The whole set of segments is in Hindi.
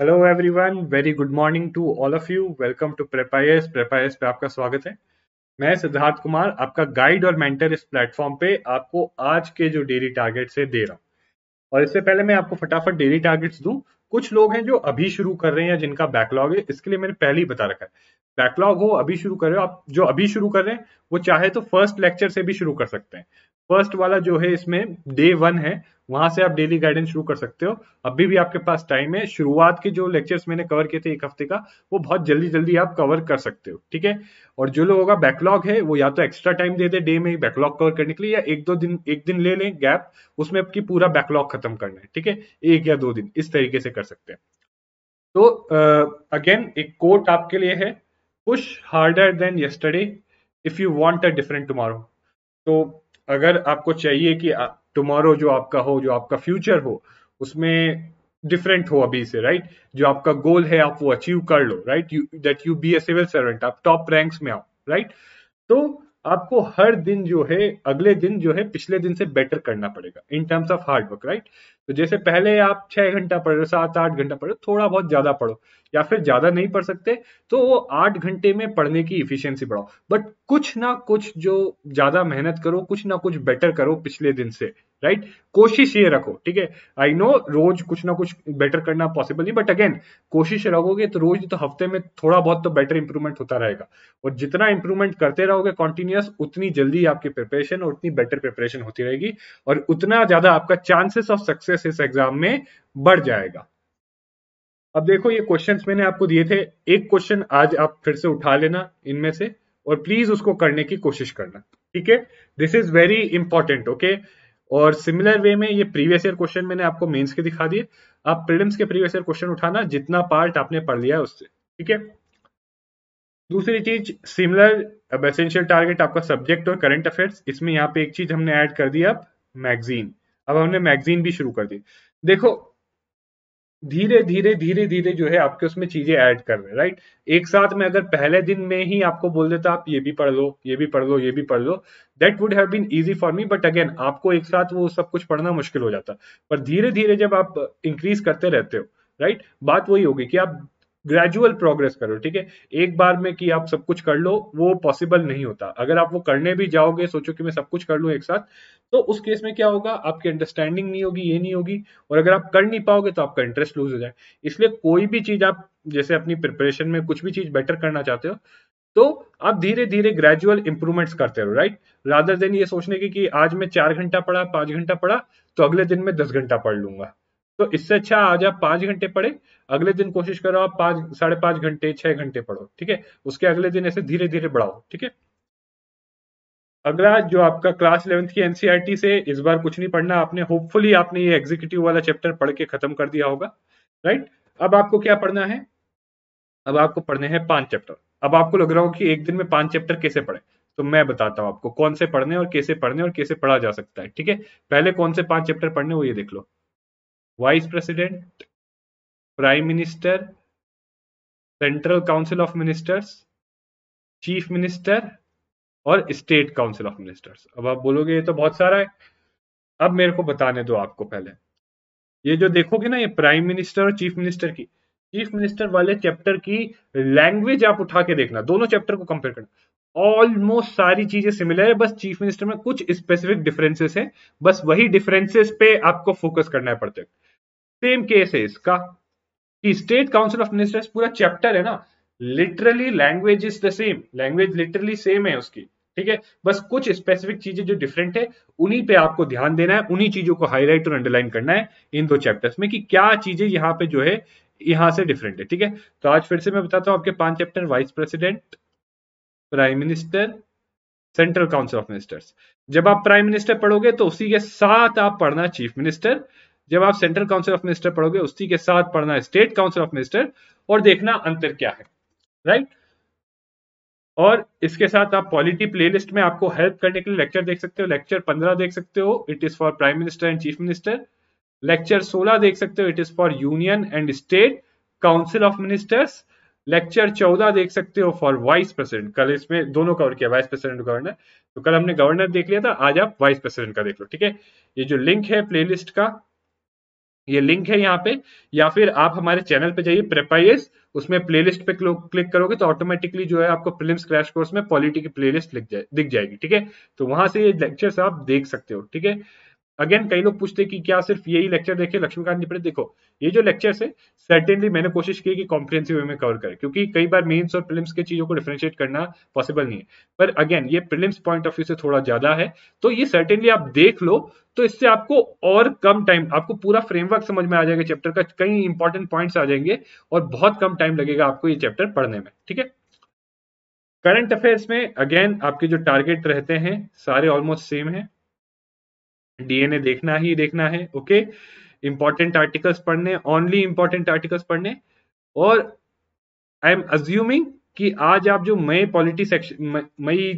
Hello everyone very good morning to all of you welcome to प्रेपायस प्रेपायस पे आपका स्वागत है मैं सिद्धार्थ कुमार आपका गाइड और मेंटर इस प्लेटफॉर्म पे आपको आज के जो डेली टारगेट्स है दे रहा हूँ और इससे पहले मैं आपको फटाफट डेली टारगेट्स दूं कुछ लोग हैं जो अभी शुरू कर रहे हैं या जिनका बैकलॉग है इसके लिए मैंने पहले ही बता रखा है बैकलॉग हो अभी शुरू कर रहे हो आप जो अभी शुरू कर रहे हैं वो चाहे तो फर्स्ट लेक्चर से भी शुरू कर सकते हैं फर्स्ट वाला जो है इसमें डे वन है वहां से आप डेली गाइडेंस शुरू कर सकते हो अभी भी आपके पास टाइम है शुरुआत के जो लेक्चर्स मैंने कवर किए थे एक हफ्ते का वो बहुत जल्दी जल्दी आप कवर कर सकते हो ठीक है और जो लोगों का बैकलॉग है वो या तो एक्स्ट्रा टाइम दे दे डे में बैकलॉग कवर करने के लिए या एक दो दिन एक दिन ले लें गैप उसमें आपकी पूरा बैकलॉग खत्म करना है ठीक है एक या दो दिन इस तरीके से कर सकते हैं तो अगेन uh, एक कोट आपके लिए है push harder than yesterday if you want a different tomorrow तो अगर आपको चाहिए कि टुमारो जो आपका हो जो आपका फ्यूचर हो उसमें डिफरेंट हो अभी से राइट जो आपका गोल है आप वो अचीव कर लो right you that you be a civil servant आप टॉप रैंक्स में आओ राइट तो आपको हर दिन जो है अगले दिन जो है पिछले दिन से बेटर करना पड़ेगा in terms of hard work right तो जैसे पहले आप छह घंटा पढ़ रहे हो सात आठ घंटा पढ़ रहे थोड़ा बहुत ज्यादा पढ़ो या फिर ज्यादा नहीं पढ़ सकते तो वो आठ घंटे में पढ़ने की इफिशियंसी बढ़ाओ बट कुछ ना कुछ जो ज्यादा मेहनत करो कुछ ना कुछ बेटर करो पिछले दिन से राइट right? कोशिश ये रखो ठीक है आई नो रोज कुछ ना कुछ बेटर करना पॉसिबल नहीं बट अगेन कोशिश रखोगे तो रोज तो हफ्ते में थोड़ा बहुत तो बेटर इंप्रूवमेंट होता रहेगा और जितना इंप्रूवमेंट करते रहोगे कॉन्टिन्यूस उतनी जल्दी आपकी प्रिपरेशन और उतनी बेटर प्रिपरेशन होती रहेगी और उतना ज्यादा आपका चांसेस ऑफ सक्सेस इस एग्जाम में बढ़ जाएगा अब देखो ये क्वेश्चंस मैंने आपको दिए थे एक क्वेश्चन आज आप फिर से उठा लेना इनमें से और प्लीज उसको करने की कोशिश करना ठीक है this is very important okay और सिमिलर वे में ये प्रीवियस ईयर क्वेश्चन मैंने आपको मेंस के दिखा दिए आप प्रीलिम्स के प्रीवियस ईयर क्वेश्चन उठाना जितना पार्ट आपने पढ़ लिया है उससे ठीक है दूसरी चीज सिमिलर अब एसेंशियल टारगेट आपका सब्जेक्ट और करंट अफेयर्स इसमें यहाँ पे एक चीज हमने ऐड कर दी अब मैगजीन अब हमने मैगजीन भी शुरू कर दी देखो धीरे धीरे धीरे धीरे जो है आपके उसमें चीजें ऐड कर रहे हैं राइट एक साथ में अगर पहले दिन में ही आपको बोल देता आप ये भी पढ़ लो ये भी पढ़ लो ये भी पढ़ लो that would have been easy for me but again आपको एक साथ वो सब कुछ पढ़ना मुश्किल हो जाता पर धीरे धीरे जब आप इंक्रीज करते रहते हो राइट बात वही होगी कि आप ग्रेजुअल प्रोग्रेस करो ठीक है एक बार में कि आप सब कुछ कर लो वो पॉसिबल नहीं होता अगर आप वो करने भी जाओगे सोचो कि मैं सब कुछ कर लूँ एक साथ तो उस केस में क्या होगा आपकी अंडरस्टैंडिंग नहीं होगी ये नहीं होगी और अगर आप कर नहीं पाओगे तो आपका इंटरेस्ट लूज हो जाए इसलिए कोई भी चीज आप जैसे अपनी प्रिपरेशन में कुछ भी चीज बेटर करना चाहते हो तो आप धीरे धीरे ग्रेजुअल इंप्रूवमेंट्स करते रहो राइट रादर देन ये सोचने की कि आज मैं चार घंटा पढ़ा पांच घंटा पढ़ा तो अगले दिन मैं दस घंटा पढ़ लूंगा तो इससे अच्छा आज आप पांच घंटे पढ़े अगले दिन कोशिश करो आप पांच साढ़े पांच घंटे छह घंटे पढ़ो ठीक है उसके अगले दिन ऐसे धीरे धीरे बढ़ाओ ठीक है अगला जो आपका क्लास इलेवेंथ की एनसीईआरटी e से इस बार कुछ नहीं पढ़ना आपने होपफुली आपने ये एग्जीक्यूटिव वाला चैप्टर पढ़ के खत्म कर दिया होगा राइट अब आपको क्या पढ़ना है अब आपको पढ़ने हैं पांच चैप्टर अब आपको लग रहा हो कि एक दिन में पांच चैप्टर कैसे पढ़े तो मैं बताता हूं आपको कौन से पढ़ने और कैसे पढ़ने और कैसे पढ़ा जा सकता है ठीक है पहले कौन से पांच चैप्टर पढ़ने वो ये देख लो vice president prime minister central council of ministers chief minister और स्टेट काउंसिल ऑफ मिनिस्टर्स अब आप बोलोगे ये तो बहुत सारा है अब मेरे को बताने दो आपको पहले ये जो देखोगे ना ये प्राइम मिनिस्टर और चीफ मिनिस्टर की चीफ मिनिस्टर वाले चैप्टर की लैंग्वेज आप उठा के देखना दोनों चैप्टर को कंपेयर करना ऑलमोस्ट सारी चीजें सिमिलर है बस चीफ मिनिस्टर में कुछ स्पेसिफिक डिफरेंसेस हैं बस वही डिफरेंसेस पे आपको फोकस करना है पड़ते सेम केस है इसका कि स्टेट काउंसिल ऑफ मिनिस्टर्स पूरा चैप्टर है ना literally language is the same language literally same है उसकी ठीक है बस कुछ स्पेसिफिक चीजें जो डिफरेंट है उन्हीं पे आपको ध्यान देना है उन्हीं चीजों को हाईलाइट और अंडरलाइन करना है इन दो चैप्टर्स में कि क्या चीजें यहाँ पे जो है यहाँ से डिफरेंट है ठीक है तो आज फिर से मैं बताता हूं आपके पांच chapter vice president prime minister central council of ministers जब आप प्राइम मिनिस्टर पढ़ोगे तो उसी के साथ आप पढ़ना चीफ मिनिस्टर जब आप सेंट्रल काउंसिल ऑफ मिनिस्टर पढ़ोगे उसी के साथ पढ़ना है स्टेट काउंसिल ऑफ मिनिस्टर और देखना अंतर क्या है राइट right? और इसके साथ आप पॉलिटी प्लेलिस्ट में आपको हेल्प करने के लिए लेक्चर देख सकते हो लेक्चर 15 देख सकते हो it is for prime minister and chief minister lecture 16 देख सकते हो it is for union and state council of ministers lecture 14 देख सकते हो फॉर वाइस प्रेसिडेंट कल इसमें दोनों कवर किया वाइस प्रेसिडेंट गवर्नर तो कल हमने गवर्नर देख लिया था आज आप वाइस प्रेसिडेंट का देख लो ठीक है ये जो लिंक है प्लेलिस्ट का ये लिंक है यहाँ पे या फिर आप हमारे चैनल पे जाइए प्रेपाइस उसमें प्लेलिस्ट पे क्लिक करोगे तो ऑटोमेटिकली जो है आपको फिल्म क्रैश कोर्स में पॉलिटी की प्लेलिस्ट दिख जाएगी ठीक है तो वहां से ये लेक्चर्स आप देख सकते हो ठीक है अगेन कई लोग पूछते कि क्या सिर्फ यही लेक्चर देखे लक्ष्मीकांत निपड़े देखो ये जो लेक्चर है सर्टेनली मैंने कोशिश की कि कॉम्प्रिहेंसिव वे में कवर करें क्योंकि कई बार मेंस और प्रिलिम्स के चीजों को डिफ्रेंशिएट करना पॉसिबल नहीं है पर अगेन ये प्रिलिम्स पॉइंट ऑफ व्यू से थोड़ा ज्यादा है तो ये सर्टेनली आप देख लो तो इससे आपको और कम टाइम आपको पूरा फ्रेमवर्क समझ में आ जाएगा चैप्टर का कई इंपॉर्टेंट पॉइंट्स आ जाएंगे और बहुत कम टाइम लगेगा आपको ये चैप्टर पढ़ने में ठीक है करंट अफेयर्स में अगेन आपके जो टारगेट रहते हैं सारे ऑलमोस्ट सेम है डीएनए देखना ही देखना है ओके इंपॉर्टेंट आर्टिकल्स पढ़ने ओनली इंपॉर्टेंट आर्टिकल्स पढ़ने और आई एम अज्यूमिंग कि आज आप जो मई पॉलिटी सेक्शन मई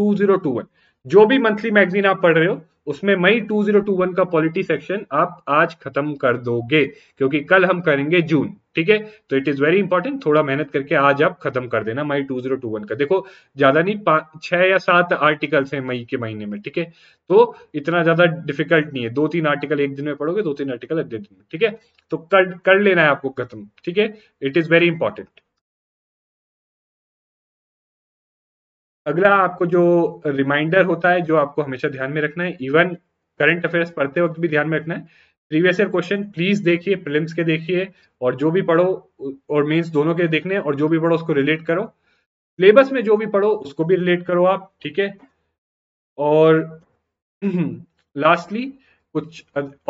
2021 जो भी मंथली मैगजीन आप पढ़ रहे हो उसमें मई 2021 का पॉलिटी सेक्शन आप आज खत्म कर दोगे क्योंकि कल हम करेंगे जून ठीक है तो इट इज वेरी इंपॉर्टेंट थोड़ा मेहनत करके आज आप खत्म कर देना मई 2021 का देखो ज्यादा नहीं छह या सात आर्टिकल्स हैं मई के महीने में ठीक है तो इतना ज्यादा डिफिकल्ट नहीं है दो तीन आर्टिकल एक दिन में पढ़ोगे दो तीन आर्टिकल अगले दिन में ठीक है तो कर कर लेना है आपको खत्म ठीक है इट इज वेरी इंपॉर्टेंट अगला आपको जो रिमाइंडर होता है जो आपको हमेशा ध्यान में रखना है इवन करंट अफेयर्स पढ़ते वक्त भी ध्यान में रखना है प्रीवियस ईयर क्वेश्चन प्लीज देखिए प्रिलिम्स के देखिए और जो भी पढ़ो और मीन्स दोनों के देखने और जो भी पढ़ो उसको रिलेट करो सिलेबस में जो भी पढ़ो उसको भी रिलेट करो आप ठीक है और लास्टली कुछ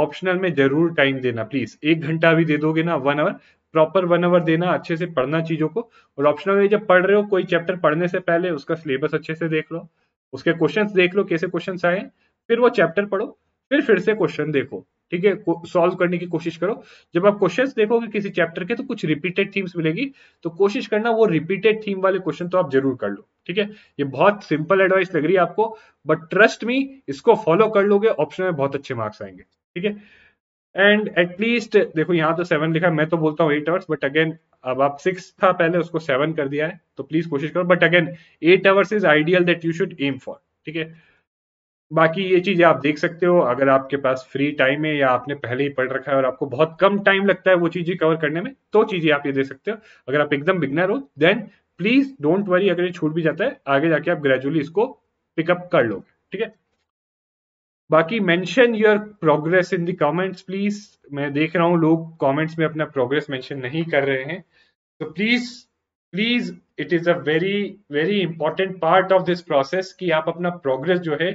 ऑप्शनल में जरूर टाइम देना प्लीज एक घंटा भी दे दोगे ना one hour proper one hour देना अच्छे से पढ़ना चीजों को और ऑप्शनल में जब पढ़ रहे हो कोई चैप्टर पढ़ने से पहले उसका सिलेबस अच्छे से देख लो उसके क्वेश्चन देख लो कैसे क्वेश्चन आए फिर वो चैप्टर पढ़ो फिर फिर से क्वेश्चन देखो ठीक है सॉल्व करने की कोशिश करो जब आप क्वेश्चंस देखोगे किसी चैप्टर के तो कुछ रिपीटेड थीम्स मिलेगी तो कोशिश करना वो रिपीटेड थीम वाले क्वेश्चन तो आप जरूर कर लो ठीक है ये बहुत सिंपल एडवाइस लग रही है आपको बट ट्रस्ट मी इसको फॉलो कर लोगे ऑप्शन में बहुत अच्छे मार्क्स आएंगे ठीक है एंड एटलीस्ट देखो यहाँ तो सेवन लिखा मैं तो बोलता हूँ एट आवर्स बट अगेन अब आप सिक्स था पहले उसको सेवन कर दिया है तो प्लीज कोशिश करो but again eight hours is ideal that you should aim for ठीक है बाकी ये चीजें आप देख सकते हो अगर आपके पास फ्री टाइम है या आपने पहले ही पढ़ रखा है और आपको बहुत कम टाइम लगता है वो चीजें कवर करने में तो चीजें आप ये देख सकते हो अगर आप एकदम बिगनर हो देन प्लीज डोंट वरी अगर ये छूट भी जाता है आगे जाके आप ग्रेजुअली इसको पिकअप कर लोगे ठीक है बाकी mention your progress in the comments please मैं देख रहा हूँ लोग कमेंट्स में अपना प्रोग्रेस मेंशन नहीं कर रहे हैं तो please please it is a very very important part of this process कि आप अपना प्रोग्रेस जो है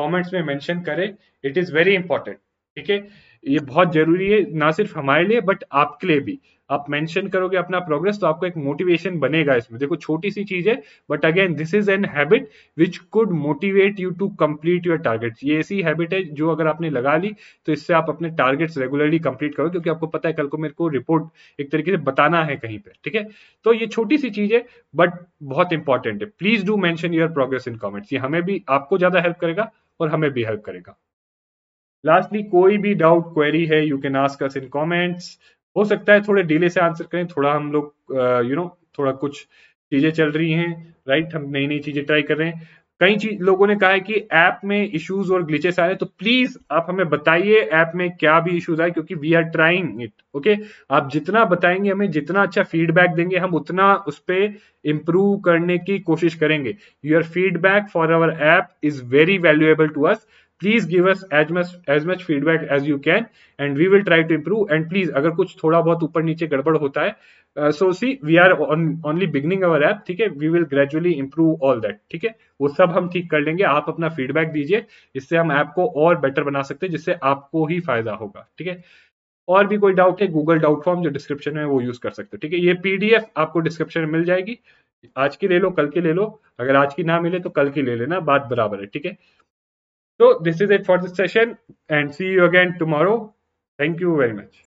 कमेंट्स में मेंशन करें इट इज वेरी इंपॉर्टेंट ठीक है ये बहुत जरूरी है ना सिर्फ हमारे लिए बट आपके लिए भी आप मेंशन करोगे अपना प्रोग्रेस तो आपको एक मोटिवेशन बनेगा इसमें देखो छोटी सी चीज है but again this is an habit which could motivate you to complete your targets ये ऐसी हैबिट है जो अगर आपने लगा ली तो इससे आप अपने टारगेट्स रेगुलरली कंप्लीट करो क्योंकि आपको पता है कल को मेरे को रिपोर्ट एक तरीके से बताना है कहीं पर ठीक है तो ये छोटी सी चीज है बट बहुत इंपॉर्टेंट है please do mention your progress in comments ये हमें भी आपको ज्यादा हेल्प करेगा और हमें भी हेल्प करेगा लास्टली कोई भी डाउट क्वेरी है you can ask us in comments हो सकता है थोड़े डिले से आंसर करें थोड़ा हम लोग यू uh, नो थोड़ा कुछ चीजें चल रही हैं राइट right? हम नई नई चीजें ट्राई कर रहे हैं कई चीज लोगों ने कहा है कि ऐप में इश्यूज और ग्लिचेस आ रहे हैं तो प्लीज आप हमें बताइए ऐप में क्या भी इश्यूज आए क्योंकि we are trying it okay आप जितना बताएंगे हमें जितना अच्छा फीडबैक देंगे हम उतना उस पर इम्प्रूव करने की कोशिश करेंगे your feedback for our app is very valuable to us please give us as much as much feedback as you can and we will try to improve and please अगर कुछ थोड़ा बहुत ऊपर नीचे गड़बड़ होता है so see we are only beginning our app ठीक है we will gradually improve all that ठीक है वो सब हम ठीक कर लेंगे आप अपना फीडबैक दीजिए इससे हम ऐप को और बेटर बना सकते हैं जिससे आपको ही फायदा होगा ठीक है और भी कोई डाउट है गूगल डाउट फॉर्म जो डिस्क्रिप्शन में वो यूज कर सकते हो ठीक है ये पीडीएफ आपको डिस्क्रिप्शन में मिल जाएगी आज की ले लो कल की ले लो अगर आज की ना मिले तो कल की ले लेना बात बराबर है ठीक है So this is it for this session and see you again tomorrow. Thank you very much.